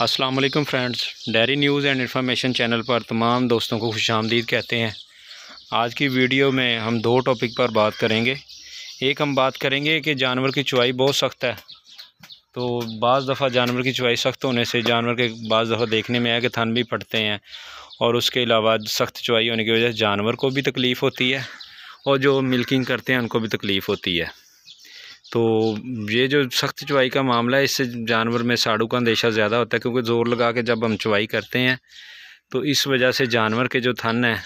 अस्सलाम वालेकुम friends dairy news and information channel पर तमाम दोस्तों को खुश आमदीद कहते हैं आज की वीडियो में हम दो टॉपिक पर बात करेंगे एक हम बात करेंगे कि जानवर की चुवाई बहुत सख्त है तो बज़ दफ़ा जानवर की चुवाई सख्त होने से जानवर के बज़ दफ़ा देखने में आया कि थन भी फटते हैं और उसके अलावा सख्त चुवाई होने की वजह से जानवर को भी तकलीफ़ होती है और जो मिल्किंग करते हैं उनको भी तकलीफ़ होती है तो ये जो सख्त चुवाई का मामला है इससे जानवर में साड़ू का अंदेशा ज़्यादा होता है क्योंकि ज़ोर लगा के जब हम चुवाई करते हैं तो इस वजह से जानवर के जो थन हैं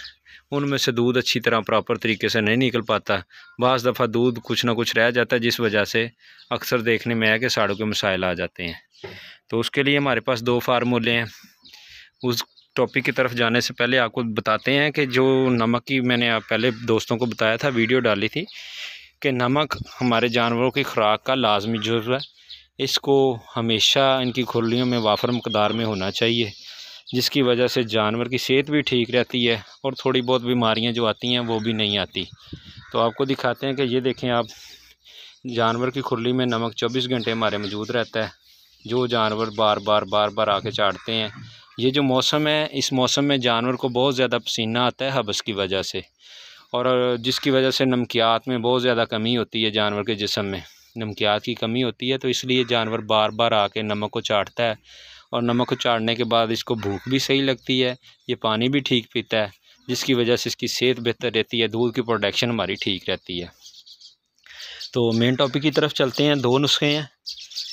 उनमें से दूध अच्छी तरह प्रॉपर तरीके से नहीं निकल पाता बस दफ़ा दूध कुछ ना कुछ रह जाता है जिस वजह से अक्सर देखने में आया कि साड़ू के मसाइल आ जाते हैं तो उसके लिए हमारे पास दो फार्मूले हैं उस टॉपिक की तरफ जाने से पहले आपको बताते हैं कि जो नमक की मैंने आप पहले दोस्तों को बताया था वीडियो डाली थी कि नमक हमारे जानवरों की खुराक का लाजमी जुज़ है इसको हमेशा इनकी खुरलियों में वाफर मकदार में होना चाहिए जिसकी वजह से जानवर की सेहत भी ठीक रहती है और थोड़ी बहुत बीमारियां जो आती हैं वो भी नहीं आती तो आपको दिखाते हैं कि ये देखें आप जानवर की खुरली में नमक चौबीस घंटे हमारे मौजूद रहता है जो जानवर बार बार बार बार आके चाटते हैं ये जो मौसम है इस मौसम में जानवर को बहुत ज़्यादा पसीना आता है हबस की वजह से और जिसकी वजह से नमकियात में बहुत ज़्यादा कमी होती है जानवर के जिसम में नमकियात की कमी होती है तो इसलिए जानवर बार बार आके नमक को चाटता है और नमक को चाटने के बाद इसको भूख भी सही लगती है ये पानी भी ठीक पीता है जिसकी वजह से इसकी सेहत बेहतर रहती है दूध की प्रोडक्शन हमारी ठीक रहती है तो मेन टॉपिक की तरफ चलते हैं दो नुस्खे हैं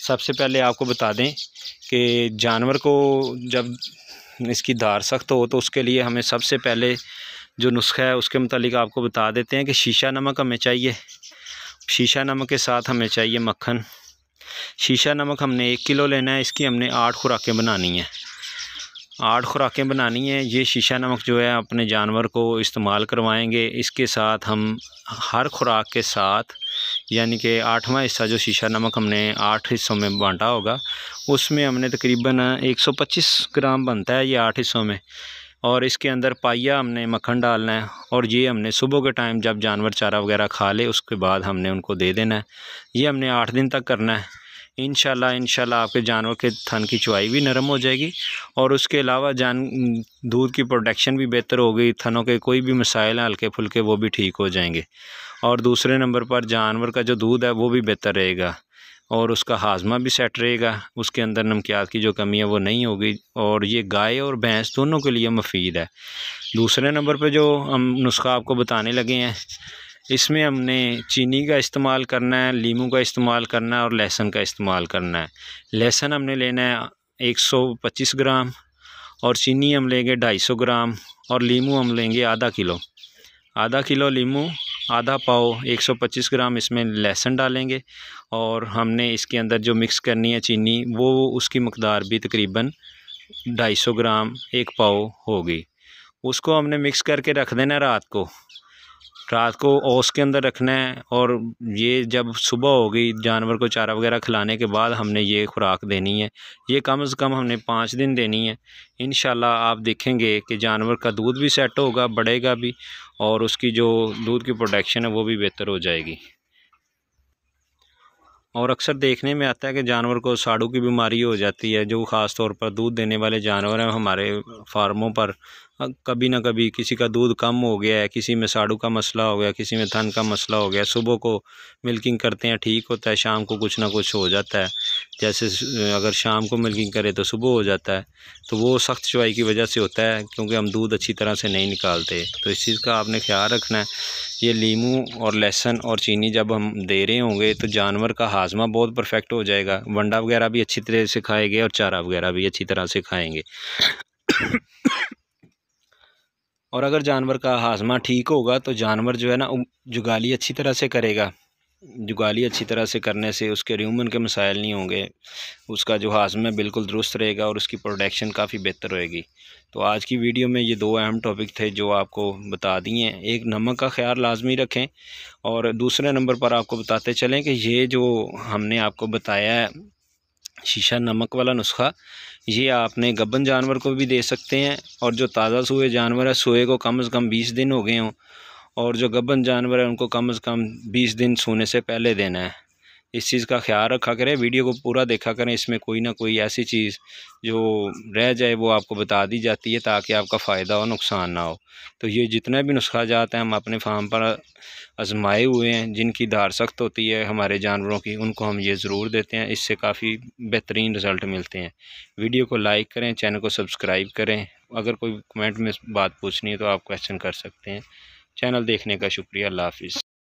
सबसे पहले आपको बता दें कि जानवर को जब इसकी धार सख्त हो तो उसके लिए हमें सबसे पहले जो नुस्खा है उसके मतलब आपको बता देते हैं कि शीशा नमक हमें चाहिए शीशा नमक के साथ हमें चाहिए मक्खन शीशा नमक हमने एक किलो लेना है इसकी हमने आठ खुराकें बनानी हैं आठ खुराकें बनानी हैं ये शीशा नमक जो है अपने जानवर को इस्तेमाल करवाएंगे इसके साथ हम हर खुराक के साथ यानी कि आठवां हिस्सा जो शीशा नमक हमने आठ हिस्सों में बांटा होगा उसमें हमने तकरीबन 125 ग्राम बनता है ये आठ हिस्सों में और इसके अंदर पाया हमने मक्खन डालना है और ये हमने सुबह के टाइम जब जानवर चारा वगैरह खा ले उसके बाद हमने उनको दे देना है ये हमने आठ दिन तक करना है इन शाला आपके जानवर के थन की चुवाई भी नरम हो जाएगी और उसके अलावा जान दूध की प्रोडक्शन भी बेहतर होगी थनों के कोई भी मसाइल हैं हल्के फुल्के वो भी ठीक हो जाएंगे और दूसरे नंबर पर जानवर का जो दूध है वो भी बेहतर रहेगा और उसका हाजमा भी सेट रहेगा उसके अंदर नमकियात की जो कमी है वो नहीं होगी और ये गाय और भैंस दोनों के लिए मुफीद है दूसरे नंबर पर जो हम नुस्खा आपको बताने लगे हैं इसमें हमने चीनी का इस्तेमाल करना है लीमू का इस्तेमाल करना है और लहसुन का इस्तेमाल करना है लहसुन हमने लेना है एक सौ पच्चीस ग्राम और चीनी हम लेंगे ढाई सौ ग्राम और लीमू हम लेंगे आधा किलो आधा किलो लीमू आधा पाव 125 ग्राम इसमें लहसुन डालेंगे और हमने इसके अंदर जो मिक्स करनी है चीनी वो उसकी मकदार भी तकरीबन 250 ग्राम एक पाव होगी उसको हमने मिक्स करके रख देना रात को रात को ओस के अंदर रखना है और ये जब सुबह होगी जानवर को चारा वगैरह खिलाने के बाद हमने ये खुराक देनी है ये कम से कम हमने पाँच दिन देनी है इन आप देखेंगे कि जानवर का दूध भी सेट होगा बढ़ेगा भी और उसकी जो दूध की प्रोडक्शन है वो भी बेहतर हो जाएगी और अक्सर देखने में आता है कि जानवर को साड़ू की बीमारी हो जाती है जो ख़ास तौर पर दूध देने वाले जानवर हैं हमारे फार्मों पर कभी ना कभी किसी का दूध कम हो गया है किसी में साड़ू का मसला हो गया किसी में थन का मसला हो गया सुबह को मिल्किंग करते हैं ठीक होता है शाम को कुछ ना कुछ हो जाता है जैसे अगर शाम को मिल्किंग करें तो सुबह हो जाता है तो वो सख्त चुवाई की वजह से होता है क्योंकि हम दूध अच्छी तरह से नहीं निकालते तो इस चीज़ का आपने ख्याल रखना है ये लीमू और लहसुन और चीनी जब हम दे रहे होंगे तो जानवर का हाजमा बहुत परफेक्ट हो जाएगा वंडा वगैरह भी अच्छी तरह से खाएंगे और चारा वगैरह भी अच्छी तरह से खाएंगे और अगर जानवर का हाजमा ठीक होगा तो जानवर जो है ना जुगाली अच्छी तरह से करेगा जुगाली अच्छी तरह से करने से उसके र्यूमन के मसाइल नहीं होंगे उसका जो हाजमा बिल्कुल दुरुस्त रहेगा और उसकी प्रोडक्शन काफ़ी बेहतर रहेगी तो आज की वीडियो में ये दो अहम टॉपिक थे जो आपको बता दिए हैं एक नमक का ख्याल लाजमी रखें और दूसरे नंबर पर आपको बताते चलें कि ये जो हमने आपको बताया है शीशा नमक वाला नुस्खा ये आपने गबन जानवर को भी दे सकते हैं और जो ताज़ा सोए जानवर है सोए को कम से कम बीस दिन हो गए हों और जो गबन जानवर है उनको कम से कम बीस दिन सोने से पहले देना है इस चीज़ का ख्याल रखा करें वीडियो को पूरा देखा करें इसमें कोई ना कोई ऐसी चीज़ जो रह जाए वो आपको बता दी जाती है ताकि आपका फ़ायदा हो नुकसान ना हो तो ये जितने भी नुस्खा जात हैं हम अपने फार्म पर आजमाए हुए हैं जिनकी धार सख्त होती है हमारे जानवरों की उनको हम ये ज़रूर देते हैं इससे काफ़ी बेहतरीन रिज़ल्ट मिलते हैं वीडियो को लाइक करें चैनल को सब्सक्राइब करें अगर कोई कमेंट में बात पूछनी है तो आप क्वेश्चन कर सकते हैं चैनल देखने का शुक्रिया अल्लाह हाफिज़